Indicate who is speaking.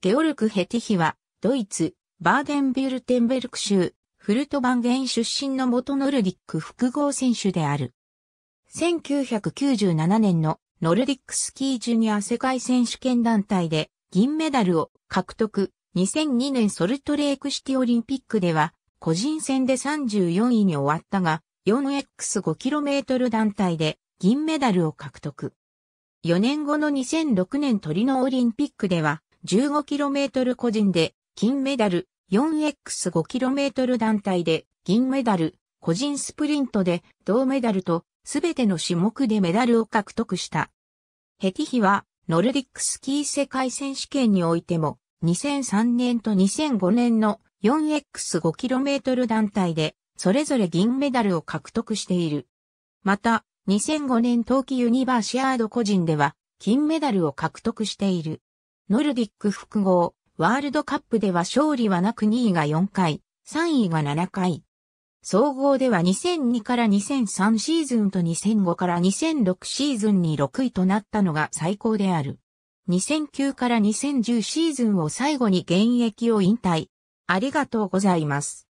Speaker 1: ゲ
Speaker 2: オルク・ヘティヒは、ドイツ、バーデンビュルテンベルク州、フルトバンゲン出身の元ノルディック複合選手である。1997年のノルディックスキージュニア世界選手権団体で銀メダルを獲得。2002年ソルトレークシティオリンピックでは個人戦で34位に終わったが 4x5km 団体で銀メダルを獲得。4年後の2006年トリノオリンピックでは 15km 個人で金メダル、4x5km 団体で銀メダル、個人スプリントで銅メダルとすべての種目でメダルを獲得した。ヘティヒはノルディックスキー世界選手権においても2003年と2005年の 4x5km 団体でそれぞれ銀メダルを獲得している。また2005年冬季ユニバーシアード個人では金メダルを獲得している。ノルディック複合、ワールドカップでは勝利はなく2位が4回、3位が7回。総合では2002から2003シーズンと2005から2006シーズンに6位となったのが最高である。2009から2010シーズンを最後に現役を引退。ありがとうございます。